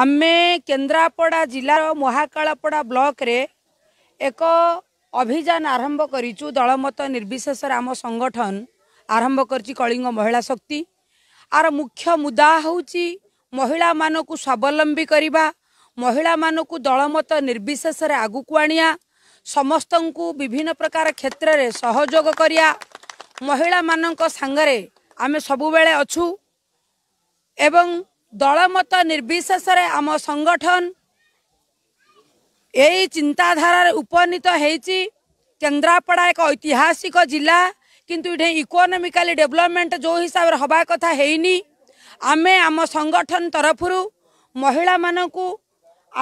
ଆମେ କେନ୍ଦ୍ରାପଡ଼ା ଜିଲ୍ଲାର ମହାକାଳପଡ଼ା ବ୍ଲକରେ ଏକ ଅଭିଯାନ ଆରମ୍ଭ କରିଛୁ ଦଳମତ ନିର୍ବିଶେଷରେ ଆମ ସଂଗଠନ ଆରମ୍ଭ କରିଛି କଳିଙ୍ଗ ମହିଳା ଶକ୍ତି ଆର ମୁଖ୍ୟ ମୁଦା ହେଉଛି ମହିଳାମାନଙ୍କୁ ସ୍ୱାବଲମ୍ବୀ କରିବା ମହିଳାମାନଙ୍କୁ ଦଳମତ ନିର୍ବିଶେଷରେ ଆଗକୁ ଆଣିବା ସମସ୍ତଙ୍କୁ ବିଭିନ୍ନ ପ୍ରକାର କ୍ଷେତ୍ରରେ ସହଯୋଗ କରିବା ମହିଳାମାନଙ୍କ ସାଙ୍ଗରେ ଆମେ ସବୁବେଳେ ଅଛୁ ଏବଂ ଦଳମତ ନିର୍ବିଶେଷରେ ଆମ ସଂଗଠନ ଏହି ଚିନ୍ତାଧାରାରେ ଉପନୀତ ହେଇଛି କେନ୍ଦ୍ରାପଡ଼ା ଏକ ଐତିହାସିକ ଜିଲ୍ଲା କିନ୍ତୁ ଏଠି ଇକୋନୋମିକାଲି ଡେଭଲପମେଣ୍ଟ ଯେଉଁ ହିସାବରେ ହେବା କଥା ହେଇନି ଆମେ ଆମ ସଂଗଠନ ତରଫରୁ ମହିଳାମାନଙ୍କୁ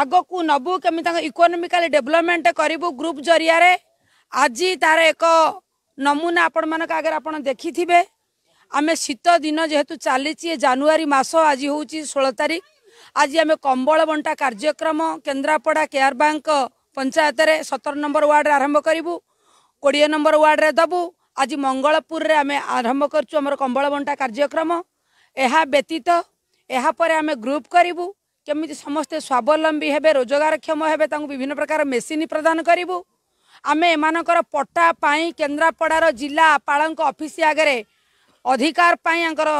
ଆଗକୁ ନେବୁ କେମିତି ତାଙ୍କ ଇକୋନୋମିକାଲି ଡେଭଲପମେଣ୍ଟ କରିବୁ ଗ୍ରୁପ୍ ଜରିଆରେ ଆଜି ତାର ଏକ ନମୁନା ଆପଣମାନଙ୍କ ଆଗରେ ଆପଣ ଦେଖିଥିବେ ଆମେ ଶୀତ ଦିନ ଯେହେତୁ ଚାଲିଛି ଏ ଜାନୁଆରୀ ମାସ ଆଜି ହେଉଛି ଷୋହଳ ତାରିଖ ଆଜି ଆମେ କମ୍ବଳ ବଣ୍ଟା କାର୍ଯ୍ୟକ୍ରମ କେନ୍ଦ୍ରାପଡ଼ା କେୟାର ବ୍ୟାଙ୍କ ପଞ୍ଚାୟତରେ ସତର ନମ୍ବର ୱାର୍ଡ଼ରେ ଆରମ୍ଭ କରିବୁ କୋଡ଼ିଏ ନମ୍ବର ୱାର୍ଡ଼ରେ ଦେବୁ ଆଜି ମଙ୍ଗଳପୁରରେ ଆମେ ଆରମ୍ଭ କରିଛୁ ଆମର କମ୍ବଳ ବଣ୍ଟା କାର୍ଯ୍ୟକ୍ରମ ଏହା ବ୍ୟତୀତ ଏହାପରେ ଆମେ ଗ୍ରୁପ୍ କରିବୁ କେମିତି ସମସ୍ତେ ସ୍ୱାବଲମ୍ବୀ ହେବେ ରୋଜଗାରକ୍ଷମ ହେବେ ତାଙ୍କୁ ବିଭିନ୍ନ ପ୍ରକାର ମେସିନ୍ ପ୍ରଦାନ କରିବୁ ଆମେ ଏମାନଙ୍କର ପଟା ପାଇଁ କେନ୍ଦ୍ରାପଡ଼ାର ଜିଲ୍ଲାପାଳଙ୍କ ଅଫିସ୍ ଆଗରେ ଅଧିକାର ପାଇଁ ଆଙ୍କର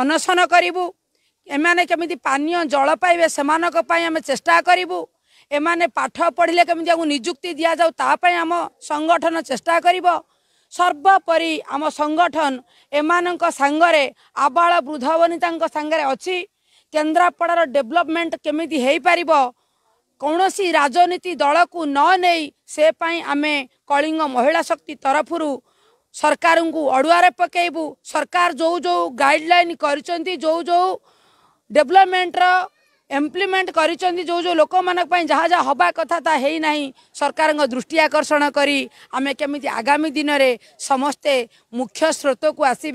ଅନଶନ କରିବୁ ଏମାନେ କେମିତି ପାନୀୟ ଜଳ ପାଇବେ ସେମାନଙ୍କ ପାଇଁ ଆମେ ଚେଷ୍ଟା କରିବୁ ଏମାନେ ପାଠ ପଢ଼ିଲେ କେମିତି ଆମକୁ ନିଯୁକ୍ତି ଦିଆଯାଉ ତା ପାଇଁ ଆମ ସଂଗଠନ ଚେଷ୍ଟା କରିବ ସର୍ବୋପରି ଆମ ସଂଗଠନ ଏମାନଙ୍କ ସାଙ୍ଗରେ ଆବାଳ ବୃଦ୍ଧ ବନିତାଙ୍କ ସାଙ୍ଗରେ ଅଛି କେନ୍ଦ୍ରାପଡ଼ାର ଡେଭଲପମେଣ୍ଟ କେମିତି ହେଇପାରିବ କୌଣସି ରାଜନୀତି ଦଳକୁ ନ ନେଇ ସେ ପାଇଁ ଆମେ କଳିଙ୍ଗ ମହିଳା ଶକ୍ତି ତରଫରୁ सरकारको अडुवर पकेबु सरकार जो जो गाइडलाइन गाइडल जो जो डेभलपमेन्ट र इम्प्लिमेन्ट गरिन्छ जो जो लोक मैले जहाँ जहाँ हे कथा त है नै सरकारको दृष्टिआकर्षण गरि आमे आगामी दिन समस्ते मुख्य स्रोत को आसे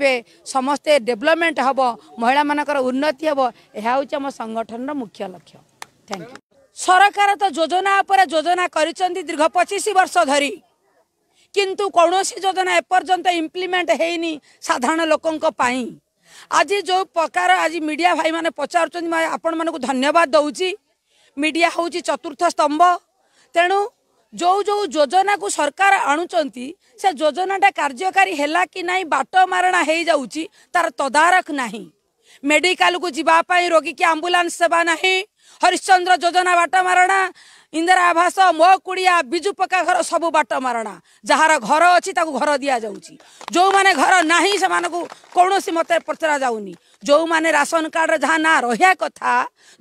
समस्ते डेभलपमेन्ट हामी म उन्नति हेर्नुहोस् आम सङ्गठन र मुख्य लक्ष्य सरकार त जोजनापर जोजना गरि दीर्घपिस वर्ष धरी କିନ୍ତୁ କୌଣସି ଯୋଜନା ଏପର୍ଯ୍ୟନ୍ତ ଇମ୍ପ୍ଲିମେଣ୍ଟ ହେଇନି ସାଧାରଣ ଲୋକଙ୍କ ପାଇଁ ଆଜି ଯେଉଁ ପ୍ରକାର ଆଜି ମିଡ଼ିଆ ଭାଇମାନେ ପଚାରୁଛନ୍ତି ଆପଣମାନଙ୍କୁ ଧନ୍ୟବାଦ ଦେଉଛି ମିଡ଼ିଆ ହେଉଛି ଚତୁର୍ଥ ସ୍ତମ୍ଭ ତେଣୁ ଯେଉଁ ଯେଉଁ ଯୋଜନାକୁ ସରକାର ଆଣୁଛନ୍ତି ସେ ଯୋଜନାଟା କାର୍ଯ୍ୟକାରୀ ହେଲା କି ନାହିଁ ବାଟ ମାରଣା ହେଇଯାଉଛି ତାର ତଦାରଖ ନାହିଁ ମେଡ଼ିକାଲକୁ ଯିବା ପାଇଁ ରୋଗୀକି ଆମ୍ବୁଲାନ୍ସ ସେବା ନାହିଁ हरिश्चन्द्र योजना बाट मारणा ଇନ୍ଦିରା ଆବାସ ମୋ କୁଡ଼ିଆ ବିଜୁ ପକ୍କା ଘର ସବୁ ବାଟ ମାରଣା ଯାହାର ଘର ଅଛି ତାକୁ ଘର ଦିଆଯାଉଛି ଯେଉଁମାନେ ଘର ନାହିଁ ସେମାନଙ୍କୁ କୌଣସି ମତେ ପଚରା ଯାଉନି ଯେଉଁମାନେ ରାସନ କାର୍ଡ଼ରେ ଯାହା ନାଁ ରହିବା କଥା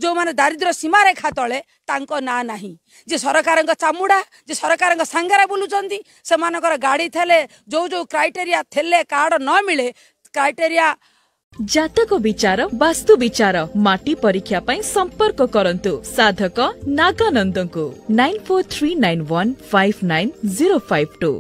ଯେଉଁମାନେ ଦାରିଦ୍ର୍ୟ ସୀମାରେଖା ତଳେ ତାଙ୍କ ନାଁ ନାହିଁ ଯେ ସରକାରଙ୍କ ଚାମୁଡ଼ା ଯେ ସରକାରଙ୍କ ସାଙ୍ଗରେ ବୁଲୁଛନ୍ତି ସେମାନଙ୍କର ଗାଡ଼ି ଥିଲେ ଯେଉଁ ଯେଉଁ କ୍ରାଇଟେରିଆ ଥିଲେ କାର୍ଡ଼ ନ ମିଳେ କ୍ରାଇଟେରିଆ ଜାତକ ବିଚାର ବାସ୍ତୁ ବିଚାର ମାଟି ପରୀକ୍ଷା ପାଇଁ ସମ୍ପର୍କ କରନ୍ତୁ ସାଧକ ନାଗାନନ୍ଦଙ୍କୁ nine four three nine one five nine zero five two